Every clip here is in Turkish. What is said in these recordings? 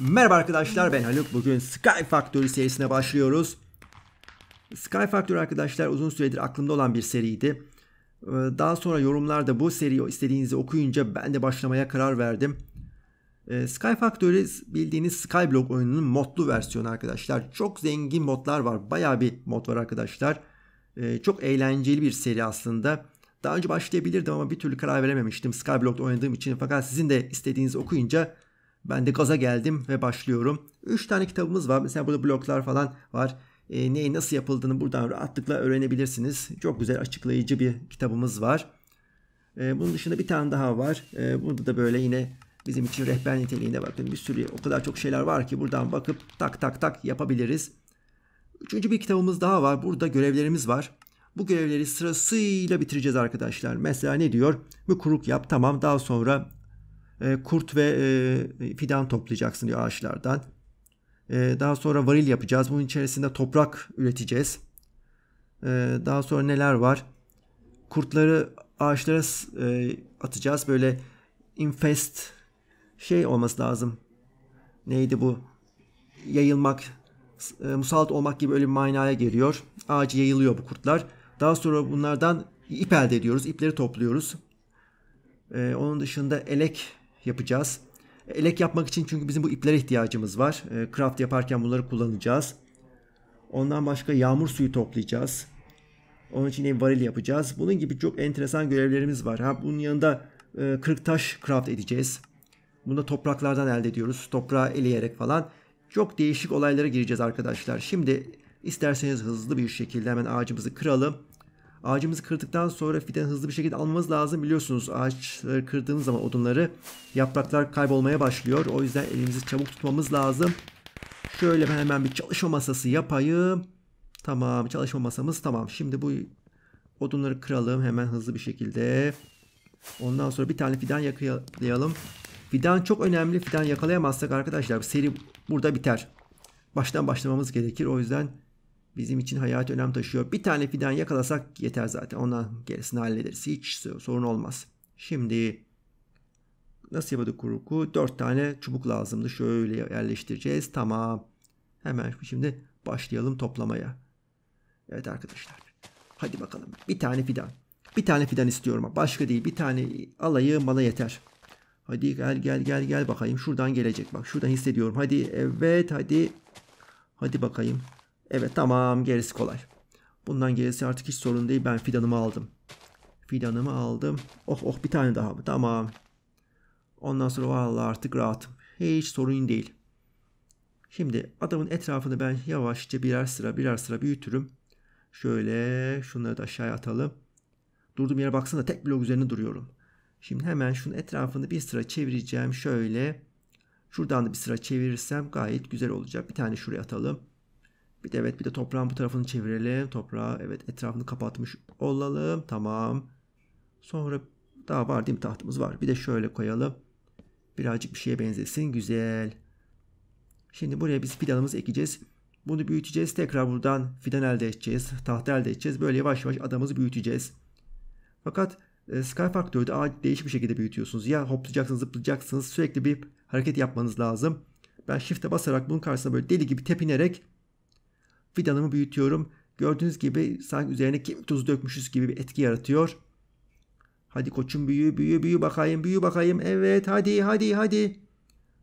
Merhaba arkadaşlar ben Haluk. Bugün Sky Factory serisine başlıyoruz. Sky Factory arkadaşlar uzun süredir aklımda olan bir seriydi. Ee, daha sonra yorumlarda bu seriyi istediğinizi okuyunca ben de başlamaya karar verdim. Ee, Sky Factory bildiğiniz Skyblock oyununun modlu versiyonu arkadaşlar. Çok zengin modlar var. Baya bir mod var arkadaşlar. Ee, çok eğlenceli bir seri aslında. Daha önce başlayabilirdim ama bir türlü karar verememiştim Skyblock'ta oynadığım için. Fakat sizin de istediğinizi okuyunca ben de gaza geldim ve başlıyorum. 3 tane kitabımız var. Mesela burada bloklar falan var. E, neyi nasıl yapıldığını buradan rahatlıkla öğrenebilirsiniz. Çok güzel açıklayıcı bir kitabımız var. E, bunun dışında bir tane daha var. E, burada da böyle yine bizim için rehber niteliğinde bakın. Bir sürü o kadar çok şeyler var ki buradan bakıp tak tak tak yapabiliriz. Üçüncü bir kitabımız daha var. Burada görevlerimiz var. Bu görevleri sırasıyla bitireceğiz arkadaşlar. Mesela ne diyor? Bir kuruk yap tamam daha sonra e, kurt ve e, fidan toplayacaksın diyor ağaçlardan. E, daha sonra varil yapacağız. Bunun içerisinde toprak üreteceğiz. daha sonra neler var? Kurtları ağaçlara atacağız. Böyle infest şey olması lazım. Neydi bu? Yayılmak, e, musallat olmak gibi öyle bir manaya geliyor. Ağaç yayılıyor bu kurtlar. Daha sonra bunlardan ip elde ediyoruz. İpleri topluyoruz. onun dışında elek yapacağız. Elek yapmak için çünkü bizim bu iplere ihtiyacımız var. E, craft yaparken bunları kullanacağız. Ondan başka yağmur suyu toplayacağız. Onun için ev varil yapacağız. Bunun gibi çok enteresan görevlerimiz var. Ha bunun yanında e, kırık taş craft edeceğiz. Bunu da topraklardan elde ediyoruz. Toprağı eleyerek falan. Çok değişik olaylara gireceğiz arkadaşlar. Şimdi isterseniz hızlı bir şekilde hemen ağacımızı kıralım. Ağacımızı kırdıktan sonra fidan hızlı bir şekilde almamız lazım. Biliyorsunuz ağaçları kırdığımız zaman odunları yapraklar kaybolmaya başlıyor. O yüzden elimizi çabuk tutmamız lazım. Şöyle ben hemen bir çalışma masası yapayım. Tamam çalışma masamız tamam. Şimdi bu odunları kıralım hemen hızlı bir şekilde. Ondan sonra bir tane fidan yakalayalım. Fidan çok önemli. Fidan yakalayamazsak arkadaşlar seri burada biter. Baştan başlamamız gerekir. O yüzden bizim için hayat önem taşıyor. Bir tane fidan yakalasak yeter zaten. Ona gerisini hallederiz. Hiç sorun olmaz. Şimdi nasıl yapıyorduk kuruku? Dört tane çubuk lazımdı. Şöyle yerleştireceğiz. Tamam. Hemen şimdi başlayalım toplamaya. Evet arkadaşlar. Hadi bakalım. Bir tane fidan. Bir tane fidan istiyorum. Başka değil. Bir tane alayım bana yeter. Hadi gel gel gel gel bakayım. Şuradan gelecek. Bak şuradan hissediyorum. Hadi evet hadi. Hadi bakayım. Evet tamam gerisi kolay. Bundan gerisi artık hiç sorun değil. Ben fidanımı aldım. Fidanımı aldım. Oh oh bir tane daha mı? Tamam. Ondan sonra valla artık rahatım. Hiç sorun değil. Şimdi adamın etrafını ben yavaşça birer sıra birer sıra büyütürüm. Şöyle şunları da aşağıya atalım. Durduğum yere baksana tek blok üzerine duruyorum. Şimdi hemen şunun etrafını bir sıra çevireceğim. Şöyle şuradan da bir sıra çevirirsem gayet güzel olacak. Bir tane şuraya atalım. Bir de evet bir de toprağın bu tarafını çevirelim. Toprağı evet etrafını kapatmış olalım. Tamam. Sonra daha var değil mi tahtımız var. Bir de şöyle koyalım. Birazcık bir şeye benzesin. Güzel. Şimdi buraya biz fidanımızı ekeceğiz. Bunu büyüteceğiz. Tekrar buradan fidan elde edeceğiz. Tahta elde edeceğiz. Böyle yavaş yavaş adamımızı büyüteceğiz. Fakat e, Sky Factor'da ağacı değişik bir şekilde büyütüyorsunuz. Ya hoplayacaksınız, zıplayacaksınız. Sürekli bir hareket yapmanız lazım. Ben shift'e basarak bunun karşısına böyle deli gibi tepinerek Fidanımı büyütüyorum. Gördüğünüz gibi sanki üzerine kim tuz dökmüşüz gibi bir etki yaratıyor. Hadi koçum büyü büyü büyü bakayım büyü bakayım. Evet hadi hadi hadi.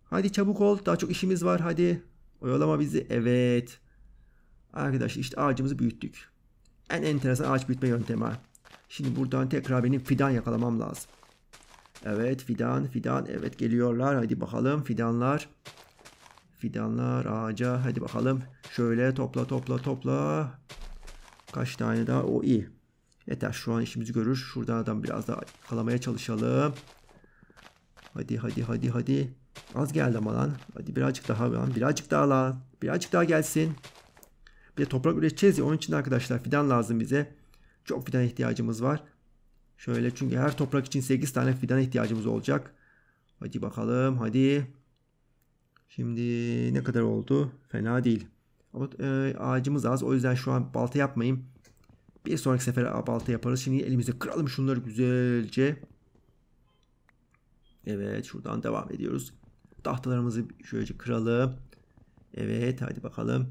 Hadi çabuk ol daha çok işimiz var hadi. Oyalama bizi evet. Arkadaşlar işte ağacımızı büyüttük. En enteresan ağaç büyütme yöntemi. Şimdi buradan tekrar benim fidan yakalamam lazım. Evet fidan fidan evet geliyorlar hadi bakalım fidanlar. Fidanlar ağaca. Hadi bakalım. Şöyle topla topla topla. Kaç tane daha? O iyi. Yeter şu an işimizi görür. Şuradan adam biraz daha kalamaya çalışalım. Hadi hadi hadi hadi. Az geldi ama lan. Hadi birazcık daha lan. Birazcık daha lan. Birazcık daha gelsin. Bir de toprak üreteceğiz ya. Onun için arkadaşlar fidan lazım bize. Çok fidan ihtiyacımız var. Şöyle çünkü her toprak için 8 tane fidan ihtiyacımız olacak. Hadi bakalım hadi. Şimdi ne kadar oldu? Fena değil. Ama e, ağacımız az. O yüzden şu an balta yapmayayım. Bir sonraki sefer balta yaparız. Şimdi elimizi kıralım şunları güzelce. Evet şuradan devam ediyoruz. Tahtalarımızı şöylece kıralım. Evet hadi bakalım.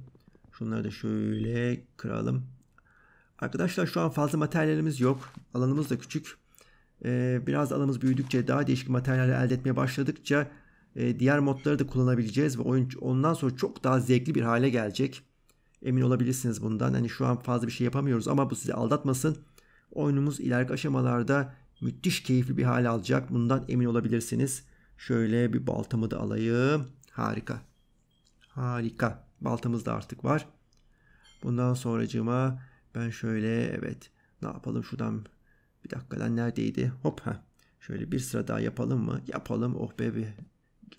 Şunları da şöyle kıralım. Arkadaşlar şu an fazla materyalimiz yok. Alanımız da küçük. Ee, biraz alanımız büyüdükçe daha değişik materyaller elde etmeye başladıkça e, diğer modları da kullanabileceğiz ve oyun ondan sonra çok daha zevkli bir hale gelecek. Emin olabilirsiniz bundan. Hani şu an fazla bir şey yapamıyoruz ama bu sizi aldatmasın. Oyunumuz ileriki aşamalarda müthiş keyifli bir hale alacak. Bundan emin olabilirsiniz. Şöyle bir baltamı da alayım. Harika. Harika. Baltamız da artık var. Bundan sonracığıma ben şöyle evet ne yapalım şuradan bir dakikadan neredeydi? Hop ha. Şöyle bir sıra daha yapalım mı? Yapalım. Oh be bir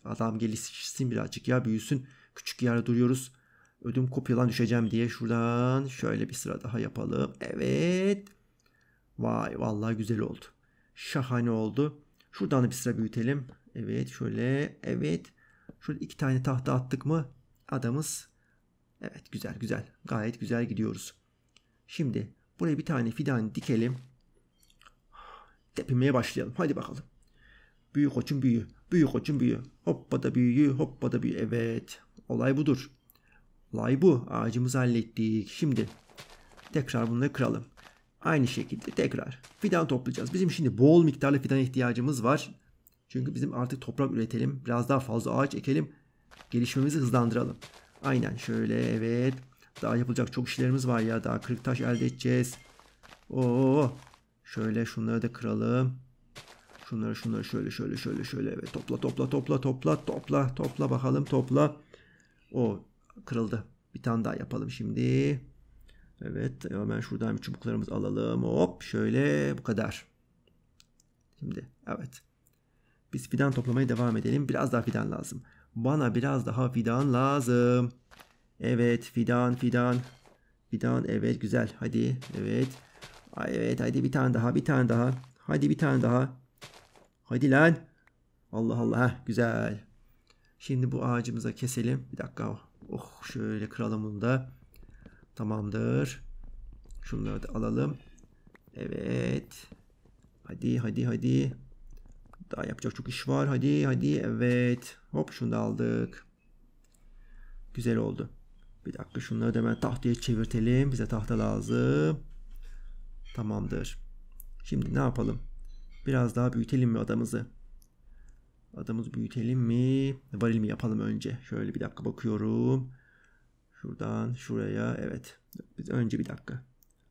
Adam gelişsin birazcık ya büyüsün. Küçük yerde duruyoruz. Ödüm kopyalan düşeceğim diye şuradan şöyle bir sıra daha yapalım. Evet. Vay vallahi güzel oldu. Şahane oldu. Şuradan da bir sıra büyütelim. Evet şöyle evet. Şurada iki tane tahta attık mı adamız. Evet güzel güzel. Gayet güzel gidiyoruz. Şimdi buraya bir tane fidan dikelim. Tepinmeye başlayalım. Hadi bakalım. Büyü, koçum büyü. Büyü koçum büyü. Hoppa da büyüyü hoppa da büyü. Evet. Olay budur. Olay bu. Ağacımızı hallettik. Şimdi tekrar bunları kıralım. Aynı şekilde tekrar fidan toplayacağız. Bizim şimdi bol miktarlı fidan ihtiyacımız var. Çünkü bizim artık toprak üretelim. Biraz daha fazla ağaç ekelim. Gelişmemizi hızlandıralım. Aynen şöyle evet. Daha yapılacak çok işlerimiz var ya. Daha kırık taş elde edeceğiz. Oo. Şöyle şunları da kıralım. Şunları şunları şöyle şöyle şöyle şöyle evet topla topla topla topla topla topla bakalım topla. O kırıldı. Bir tane daha yapalım şimdi. Evet hemen şuradan bir çubuklarımız alalım. Hop şöyle bu kadar. Şimdi evet. Biz fidan toplamaya devam edelim. Biraz daha fidan lazım. Bana biraz daha fidan lazım. Evet fidan fidan. Fidan evet güzel hadi evet. Evet hadi bir tane daha bir tane daha. Hadi bir tane daha. Hadi lan. Allah Allah. Heh, güzel. Şimdi bu ağacımıza keselim. Bir dakika. Oh şöyle kıralım bunu da. Tamamdır. Şunları da alalım. Evet. Hadi hadi hadi. Daha yapacak çok iş var. Hadi hadi. Evet. Hop şunu da aldık. Güzel oldu. Bir dakika şunları da hemen tahtaya çevirtelim. Bize tahta lazım. Tamamdır. Şimdi ne yapalım? Biraz daha büyütelim mi adamızı? Adamızı büyütelim mi? Varil mi yapalım önce? Şöyle bir dakika bakıyorum. Şuradan şuraya evet. Biz önce bir dakika.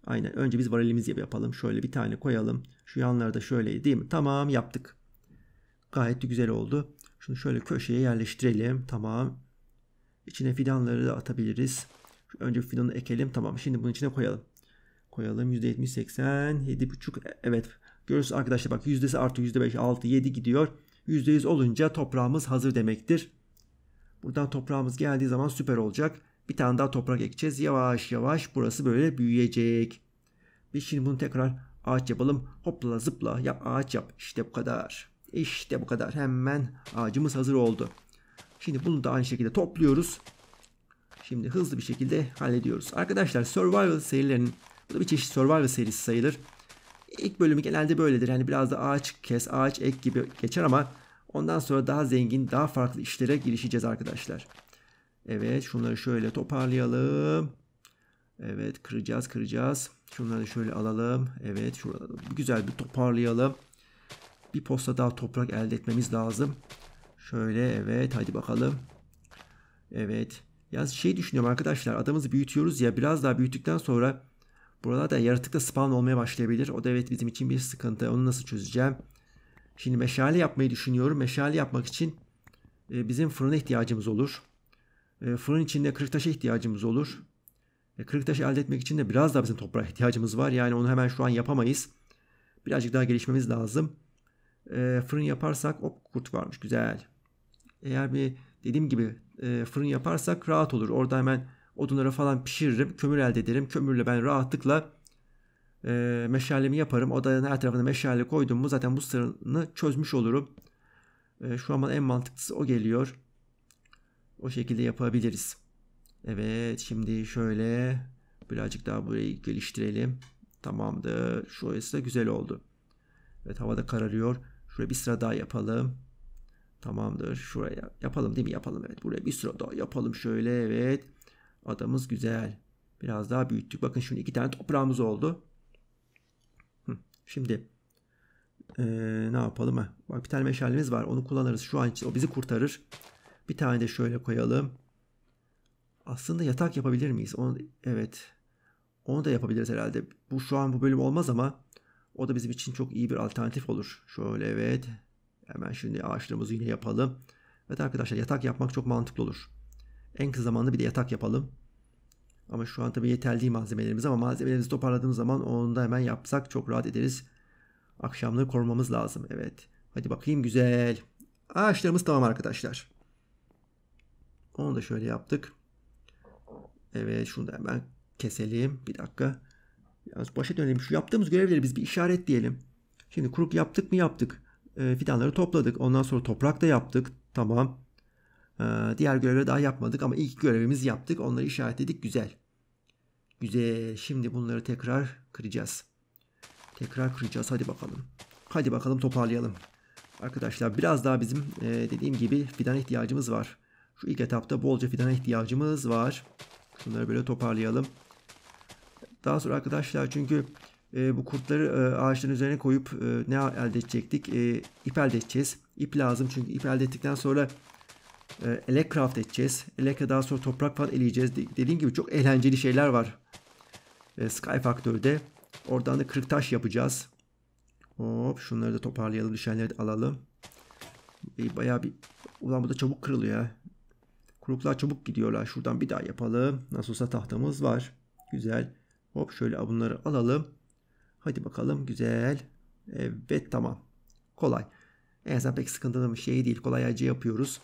Aynen önce biz varilimizi yapalım. Şöyle bir tane koyalım. Şu yanlarda şöyle değil mi? Tamam yaptık. Gayet de güzel oldu. Şunu şöyle köşeye yerleştirelim. Tamam. İçine fidanları da atabiliriz. Şu önce fidanı ekelim. Tamam. Şimdi bunun içine koyalım. Koyalım. %70-80. 7,5. E, evet. Görüyorsunuz arkadaşlar bak yüzdesi artı yüzde beş, altı, yedi gidiyor. Yüzde yüz olunca toprağımız hazır demektir. Buradan toprağımız geldiği zaman süper olacak. Bir tane daha toprak ekeceğiz. Yavaş yavaş burası böyle büyüyecek. Biz şimdi bunu tekrar ağaç yapalım. Hopla zıpla yap ağaç yap. İşte bu kadar. İşte bu kadar. Hemen ağacımız hazır oldu. Şimdi bunu da aynı şekilde topluyoruz. Şimdi hızlı bir şekilde hallediyoruz. Arkadaşlar survival serilerinin bu da bir çeşit survival serisi sayılır. İlk bölümü genelde böyledir. Hani biraz da ağaç kes, ağaç ek gibi geçer ama ondan sonra daha zengin, daha farklı işlere girişeceğiz arkadaşlar. Evet şunları şöyle toparlayalım. Evet kıracağız kıracağız. Şunları şöyle alalım. Evet şurada güzel bir toparlayalım. Bir posta daha toprak elde etmemiz lazım. Şöyle evet hadi bakalım. Evet. Ya şey düşünüyorum arkadaşlar adamızı büyütüyoruz ya biraz daha büyüttükten sonra Burada yaratık da spawn olmaya başlayabilir. O da evet bizim için bir sıkıntı. Onu nasıl çözeceğim? Şimdi meşale yapmayı düşünüyorum. Meşale yapmak için e, bizim fırına ihtiyacımız olur. E, fırın içinde kırık taşa ihtiyacımız olur. E, kırık taşı elde etmek için de biraz daha bizim toprağa ihtiyacımız var. Yani onu hemen şu an yapamayız. Birazcık daha gelişmemiz lazım. Fırın yaparsak hop kurt varmış güzel. Eğer bir dediğim gibi fırın yaparsak rahat olur. Orada hemen odunları falan pişiririm. Kömür elde ederim. Kömürle ben rahatlıkla e, meşalemi yaparım. Odanın her tarafına meşale koydum mu zaten bu sırrını çözmüş olurum. E, şu an bana en mantıklısı o geliyor. O şekilde yapabiliriz. Evet şimdi şöyle birazcık daha burayı geliştirelim. Tamamdır. Şurası da güzel oldu. Evet havada kararıyor. Şuraya bir sıra daha yapalım. Tamamdır. Şuraya yapalım değil mi? Yapalım evet. Buraya bir sıra daha yapalım şöyle evet. Adamız güzel. Biraz daha büyüttük. Bakın şimdi iki tane toprağımız oldu. Şimdi ee, ne yapalım? Ha? Bak bir tane meşalemiz var. Onu kullanırız. Şu an için o bizi kurtarır. Bir tane de şöyle koyalım. Aslında yatak yapabilir miyiz? Onu, evet. Onu da yapabiliriz herhalde. Bu şu an bu bölüm olmaz ama o da bizim için çok iyi bir alternatif olur. Şöyle evet. Hemen şimdi ağaçlarımızı yine yapalım. Evet arkadaşlar yatak yapmak çok mantıklı olur. En kısa zamanda bir de yatak yapalım. Ama şu an tabii yeterli malzemelerimiz ama malzemelerimizi toparladığımız zaman onu da hemen yapsak çok rahat ederiz. Akşamları korumamız lazım. Evet. Hadi bakayım güzel. Ağaçlarımız tamam arkadaşlar. Onu da şöyle yaptık. Evet şunu da hemen keselim. Bir dakika. Yalnız başa dönelim. Şu yaptığımız görevleri biz bir işaret diyelim. Şimdi kuruk yaptık mı yaptık. E, fidanları topladık. Ondan sonra toprak da yaptık. Tamam. Ee, diğer görevleri daha yapmadık ama ilk görevimizi yaptık. Onları işaretledik. Güzel. Güzel. Şimdi bunları tekrar kıracağız. Tekrar kıracağız. Hadi bakalım. Hadi bakalım toparlayalım. Arkadaşlar biraz daha bizim e, dediğim gibi fidan ihtiyacımız var. Şu ilk etapta bolca fidan ihtiyacımız var. Bunları böyle toparlayalım. Daha sonra arkadaşlar çünkü e, bu kurtları e, ağaçların üzerine koyup ne elde edecektik? E, elde edeceğiz. İp lazım çünkü ip elde ettikten sonra ee, elek craft edeceğiz. Elekle daha sonra toprak falan eleyeceğiz. Dediğim gibi çok eğlenceli şeyler var. E, Sky Faktör'de. Oradan da kırık taş yapacağız. Hop şunları da toparlayalım. Düşenleri de alalım. E, bayağı bir... Ulan bu da çabuk kırılıyor ya. Kuruklar çabuk gidiyorlar. Şuradan bir daha yapalım. Nasıl olsa tahtamız var. Güzel. Hop şöyle bunları alalım. Hadi bakalım. Güzel. Evet tamam. Kolay. En azından pek sıkıntılı bir şey değil. Kolayca yapıyoruz.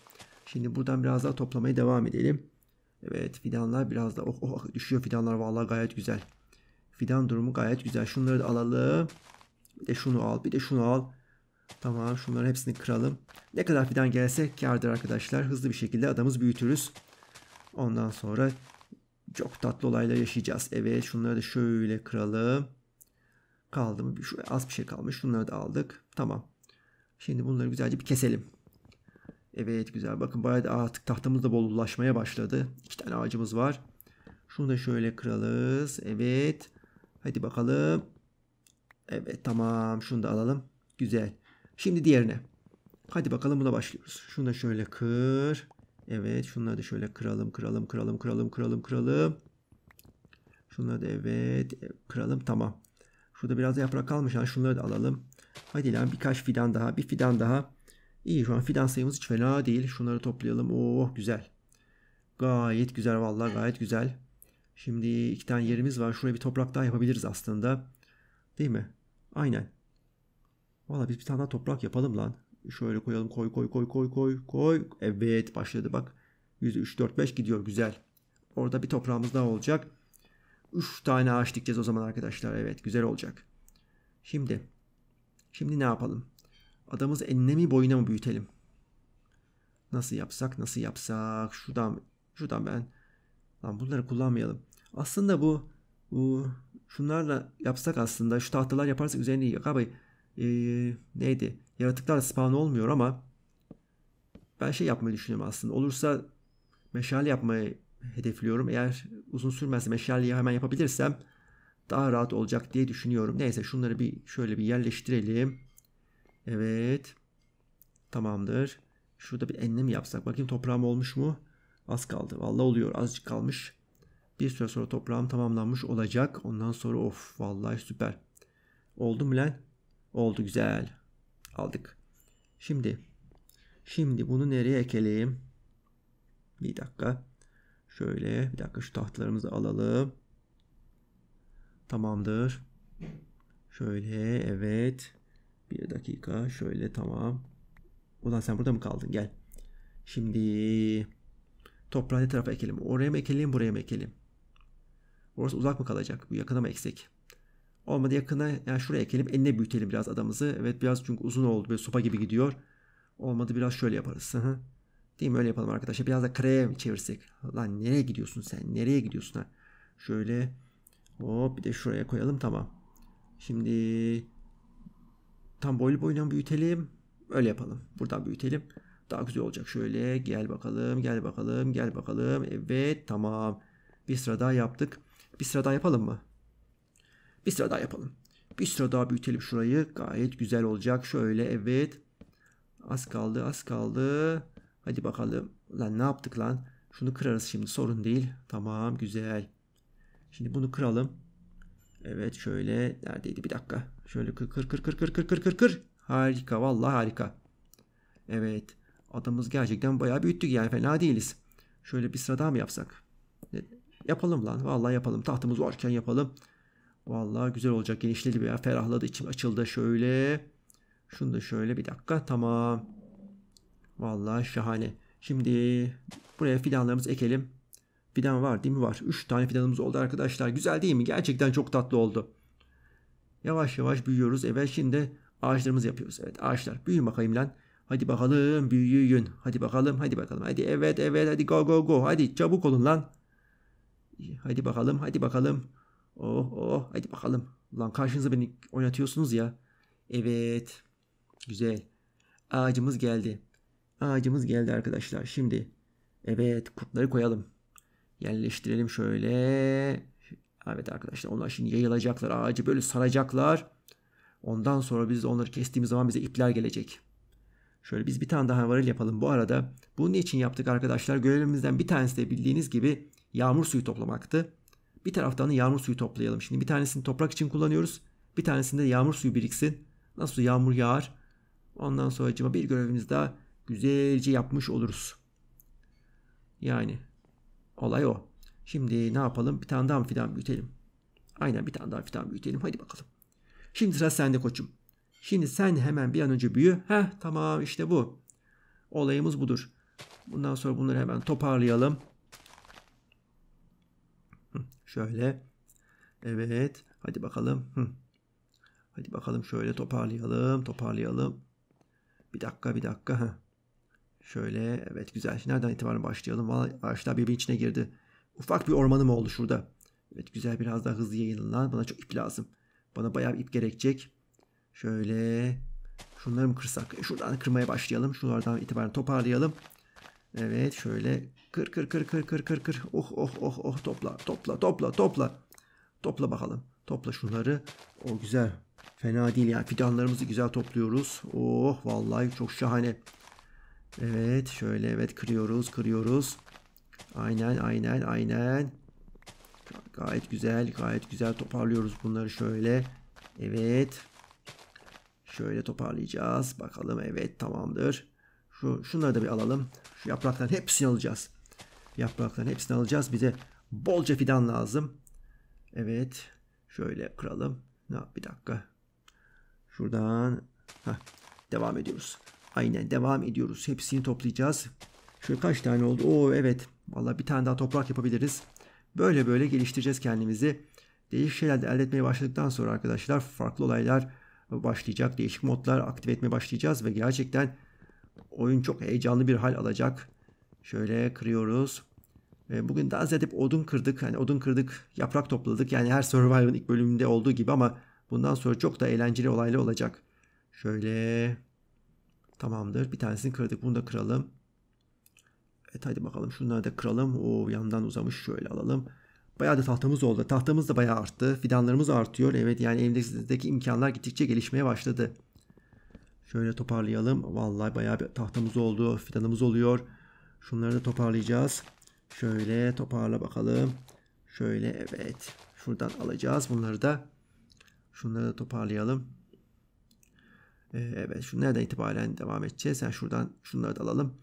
Şimdi buradan biraz daha toplamaya devam edelim. Evet fidanlar biraz da oh, oh, oh düşüyor fidanlar vallahi gayet güzel. Fidan durumu gayet güzel. Şunları da alalım. Bir de şunu al bir de şunu al. Tamam şunların hepsini kıralım. Ne kadar fidan gelse kardır arkadaşlar. Hızlı bir şekilde adamız büyütürüz. Ondan sonra çok tatlı olaylar yaşayacağız. Evet şunları da şöyle kıralım. Kaldı mı? Az bir şey kalmış. Şunları da aldık. Tamam. Şimdi bunları güzelce bir keselim. Evet güzel. Bakın bayağı da artık tahtamız da bollaşmaya başladı. İki tane ağacımız var. Şunu da şöyle kıralız. Evet. Hadi bakalım. Evet tamam. Şunu da alalım. Güzel. Şimdi diğerine. Hadi bakalım buna başlıyoruz. Şunu da şöyle kır. Evet şunları da şöyle kıralım kıralım kıralım kıralım kıralım kıralım. Şunları da evet e, kıralım tamam. Şurada biraz da yaprak kalmış. Yani şunları da alalım. Hadi lan birkaç fidan daha bir fidan daha. İyi şu an fidan sayımız hiç fena değil. Şunları toplayalım. Oh güzel. Gayet güzel vallahi gayet güzel. Şimdi iki tane yerimiz var. Şuraya bir toprak daha yapabiliriz aslında. Değil mi? Aynen. Valla biz bir tane daha toprak yapalım lan. Şöyle koyalım. Koy koy koy koy koy koy. Evet başladı bak. %3-4-5 gidiyor güzel. Orada bir toprağımız daha olacak. 3 tane ağaç dikeceğiz o zaman arkadaşlar. Evet güzel olacak. Şimdi. Şimdi ne yapalım? Adamız enine mi boyuna mı büyütelim? Nasıl yapsak nasıl yapsak şuradan şuradan ben lan bunları kullanmayalım. Aslında bu, bu şunlarla yapsak aslında şu tahtalar yaparsak üzerine abi e, neydi yaratıklar spawn olmuyor ama ben şey yapmayı düşünüyorum aslında. Olursa meşale yapmayı hedefliyorum. Eğer uzun sürmezse meşaleyi hemen yapabilirsem daha rahat olacak diye düşünüyorum. Neyse şunları bir şöyle bir yerleştirelim. Evet. Tamamdır. Şurada bir enlem yapsak. Bakayım toprağım olmuş mu? Az kaldı. Valla oluyor. Azıcık kalmış. Bir süre sonra toprağım tamamlanmış olacak. Ondan sonra of vallahi süper. Oldu mu lan? Oldu güzel. Aldık. Şimdi şimdi bunu nereye ekelim? Bir dakika. Şöyle bir dakika şu tahtlarımızı alalım. Tamamdır. Şöyle evet. Bir dakika şöyle tamam. Ulan sen burada mı kaldın gel. Şimdi toprağı ne tarafa ekelim? Oraya mı ekelim buraya mı ekelim? Orası uzak mı kalacak? Bu yakına mı eksik. Olmadı yakına yani şuraya ekelim eline büyütelim biraz adamızı. Evet biraz çünkü uzun oldu böyle sopa gibi gidiyor. Olmadı biraz şöyle yaparız. Hı -hı. Değil mi öyle yapalım arkadaşlar. Biraz da kareye çevirsek. Lan nereye gidiyorsun sen? Nereye gidiyorsun ha? Şöyle hop bir de şuraya koyalım tamam. Şimdi Tam boylu boyuna büyütelim. Öyle yapalım. Buradan büyütelim. Daha güzel olacak. Şöyle gel bakalım, gel bakalım, gel bakalım. Evet tamam. Bir sıra daha yaptık. Bir sıra daha yapalım mı? Bir sıra daha yapalım. Bir sıra daha büyütelim şurayı. Gayet güzel olacak. Şöyle evet. Az kaldı az kaldı. Hadi bakalım. Lan ne yaptık lan? Şunu kırarız şimdi sorun değil. Tamam güzel. Şimdi bunu kıralım. Evet şöyle neredeydi bir dakika. Şöyle kır kır kır kır kır kır kır kır kır. Harika vallahi harika. Evet adamız gerçekten bayağı büyüttük yani fena değiliz. Şöyle bir sıra daha mı yapsak? Yapalım lan vallahi yapalım tahtımız varken yapalım. Vallahi güzel olacak genişledi ya ferahladı içim açıldı şöyle. Şunu da şöyle bir dakika tamam. Vallahi şahane. Şimdi buraya fidanlarımızı ekelim. Fidan var değil mi? Var. 3 tane fidanımız oldu arkadaşlar. Güzel değil mi? Gerçekten çok tatlı oldu. Yavaş yavaş büyüyoruz. Evet şimdi ağaçlarımızı yapıyoruz. Evet ağaçlar. Büyüyün bakayım lan. Hadi bakalım büyüyün. Hadi bakalım hadi bakalım. Hadi evet evet hadi go go go. Hadi çabuk olun lan. Hadi bakalım hadi bakalım. Oh oh hadi bakalım. Lan karşınıza beni oynatıyorsunuz ya. Evet. Güzel. Ağacımız geldi. Ağacımız geldi arkadaşlar. Şimdi evet kutları koyalım. Yerleştirelim şöyle. Evet arkadaşlar onlar şimdi yayılacaklar. Ağacı böyle saracaklar. Ondan sonra biz onları kestiğimiz zaman bize ipler gelecek. Şöyle biz bir tane daha varil yapalım bu arada. Bunun için yaptık arkadaşlar? Görevimizden bir tanesi de bildiğiniz gibi yağmur suyu toplamaktı. Bir taraftan da yağmur suyu toplayalım. Şimdi bir tanesini toprak için kullanıyoruz. Bir tanesinde yağmur suyu biriksin. Nasıl yağmur yağar. Ondan sonra acaba bir görevimiz daha güzelce yapmış oluruz. Yani Olay o. Şimdi ne yapalım? Bir tane daha mı fidan büyütelim? Aynen bir tane daha fidan büyütelim. Hadi bakalım. Şimdi sıra sende koçum. Şimdi sen hemen bir an önce büyü. Heh tamam işte bu. Olayımız budur. Bundan sonra bunları hemen toparlayalım. Şöyle. Evet. Hadi bakalım. Hadi bakalım şöyle toparlayalım. Toparlayalım. Bir dakika bir dakika. Şöyle evet güzel. Nereden itibaren başlayalım? Valla ağaçlar birbirinin içine girdi. Ufak bir ormanım oldu şurada. Evet güzel biraz daha hızlı yayılın Bana çok ip lazım. Bana bayağı bir ip gerekecek. Şöyle şunları mı kırsak? E, şuradan kırmaya başlayalım. Şunlardan itibaren toparlayalım. Evet şöyle kır kır kır kır kır kır kır. Oh oh oh oh topla topla topla topla. Topla bakalım. Topla şunları. O güzel. Fena değil yani. Fidanlarımızı güzel topluyoruz. Oh vallahi çok şahane. Evet şöyle evet kırıyoruz kırıyoruz. Aynen aynen aynen. Gayet güzel gayet güzel toparlıyoruz bunları şöyle. Evet. Şöyle toparlayacağız. Bakalım evet tamamdır. Şu, şunları da bir alalım. Şu yaprakların hepsini alacağız. Yaprakların hepsini alacağız. Bize bolca fidan lazım. Evet. Şöyle kıralım. Ha, bir dakika. Şuradan Heh, devam ediyoruz. Aynen devam ediyoruz. Hepsini toplayacağız. Şöyle kaç tane oldu? Oo evet. Valla bir tane daha toprak yapabiliriz. Böyle böyle geliştireceğiz kendimizi. Değişik şeyler de elde etmeye başladıktan sonra arkadaşlar farklı olaylar başlayacak. Değişik modlar aktive etmeye başlayacağız ve gerçekten oyun çok heyecanlı bir hal alacak. Şöyle kırıyoruz. Ee, bugün daha ziyade odun kırdık. Yani odun kırdık, yaprak topladık. Yani her Survivor'ın ilk bölümünde olduğu gibi ama bundan sonra çok da eğlenceli olaylı olacak. Şöyle Tamamdır. Bir tanesini kırdık. Bunu da kıralım. Evet hadi bakalım şunları da kıralım. O yandan uzamış şöyle alalım. Bayağı da tahtamız oldu. Tahtamız da bayağı arttı. Fidanlarımız artıyor. Evet yani elimdeki imkanlar gittikçe gelişmeye başladı. Şöyle toparlayalım. Vallahi bayağı bir tahtamız oldu. Fidanımız oluyor. Şunları da toparlayacağız. Şöyle toparla bakalım. Şöyle evet. Şuradan alacağız bunları da. Şunları da toparlayalım. Ee, evet şu nereden itibaren devam edeceğiz? Yani şuradan şunları da alalım.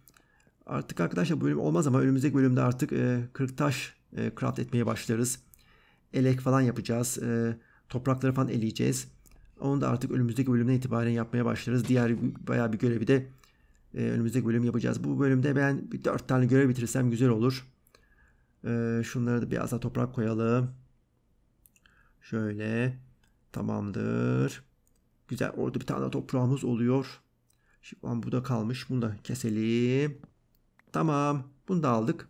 Artık arkadaşlar bu bölüm olmaz ama önümüzdeki bölümde artık e, kırk taş e, craft etmeye başlarız. Elek falan yapacağız. E, toprakları falan eleyeceğiz. Onu da artık önümüzdeki bölümden itibaren yapmaya başlarız. Diğer bayağı bir görevi de e, önümüzdeki bölüm yapacağız. Bu bölümde ben 4 tane görev bitirsem güzel olur. E, şunları da biraz daha toprak koyalım. Şöyle. Tamamdır. Güzel orada bir tane toprağımız oluyor. Şivan bu da kalmış. Bunu da keselim. Tamam. Bunu da aldık.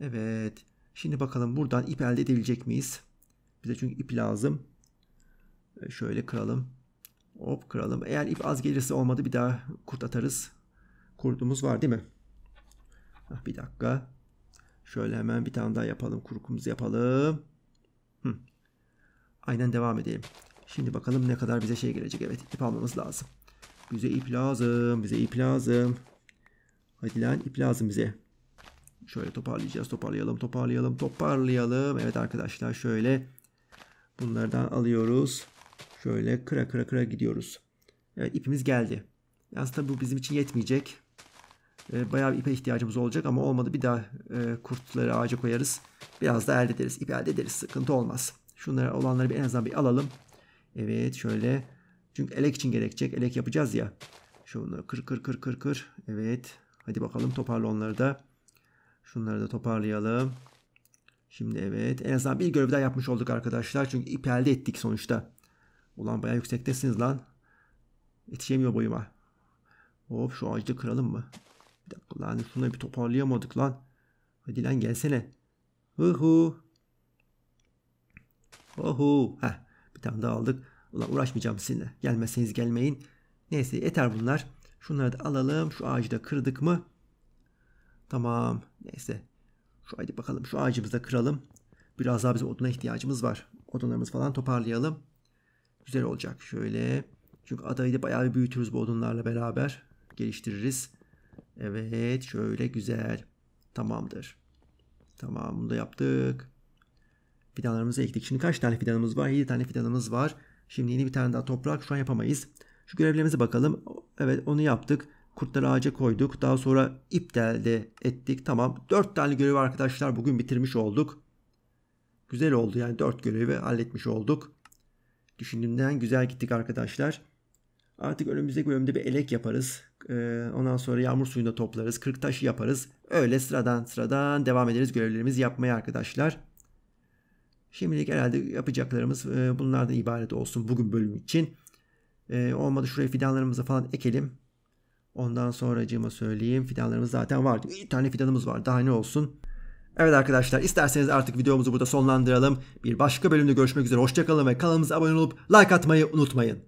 Evet. Şimdi bakalım buradan ip elde edebilecek miyiz? Bize çünkü ip lazım. Ee, şöyle kıralım. Hop kıralım. Eğer ip az gelirse olmadı bir daha kurt atarız. Kurtumuz var değil mi? Hah, bir dakika. Şöyle hemen bir tane daha yapalım. Kurkumuzu yapalım. Hı. Aynen devam edelim. Şimdi bakalım ne kadar bize şey gelecek. Evet ip almamız lazım. Bize ip lazım. Bize ip lazım. Hadi lan ip lazım bize. Şöyle toparlayacağız. Toparlayalım. Toparlayalım. Toparlayalım. Evet arkadaşlar şöyle. Bunlardan alıyoruz. Şöyle kıra kıra kıra gidiyoruz. Evet ipimiz geldi. Yalnız tabi bu bizim için yetmeyecek. Ee, bayağı bir ipe ihtiyacımız olacak ama olmadı bir daha e, kurtları ağaca koyarız. Biraz da elde ederiz. İp elde ederiz. Sıkıntı olmaz. Şunları olanları bir en azından bir alalım. Evet şöyle. Çünkü elek için gerekecek. Elek yapacağız ya. Şunları kır kır kır kır kır. Evet. Hadi bakalım toparla onları da. Şunları da toparlayalım. Şimdi evet. En azından bir görev daha yapmış olduk arkadaşlar. Çünkü ip elde ettik sonuçta. Ulan bayağı yüksektesiniz lan. Yetişemiyor boyuma. Hop şu ağacı kıralım mı? Bir dakika lan şunları bir toparlayamadık lan. Hadi lan gelsene. Hu hu. Hu hu. Heh. Bir tane daha aldık. Ulan uğraşmayacağım sizinle. Gelmezseniz gelmeyin. Neyse yeter bunlar. Şunları da alalım. Şu ağacı da kırdık mı? Tamam. Neyse. Şu hadi bakalım. Şu ağacımızı da kıralım. Biraz daha bizim oduna ihtiyacımız var. Odunlarımızı falan toparlayalım. Güzel olacak. Şöyle. Çünkü adayı da bayağı bir büyütürüz bu odunlarla beraber. Geliştiririz. Evet. Şöyle güzel. Tamamdır. Tamam bunu da yaptık fidanlarımızı ektik. Şimdi kaç tane fidanımız var? 7 tane fidanımız var. Şimdi yeni bir tane daha toprak şu an yapamayız. Şu görevlerimize bakalım. Evet onu yaptık. Kurtları ağaca koyduk. Daha sonra ip de ettik. Tamam. 4 tane görevi arkadaşlar bugün bitirmiş olduk. Güzel oldu yani 4 görevi halletmiş olduk. Düşündüğümden güzel gittik arkadaşlar. Artık önümüzdeki bölümde bir elek yaparız. Ee, ondan sonra yağmur suyunda toplarız. Kırk taşı yaparız. Öyle sıradan sıradan devam ederiz görevlerimizi yapmaya arkadaşlar. Şimdilik herhalde yapacaklarımız e, bunlardan ibaret olsun bugün bölüm için. E, olmadı şuraya fidanlarımızı falan ekelim. Ondan sonra acıma söyleyeyim. Fidanlarımız zaten var. Bir tane fidanımız var. Daha ne olsun. Evet arkadaşlar isterseniz artık videomuzu burada sonlandıralım. Bir başka bölümde görüşmek üzere. Hoşçakalın ve kanalımıza abone olup like atmayı unutmayın.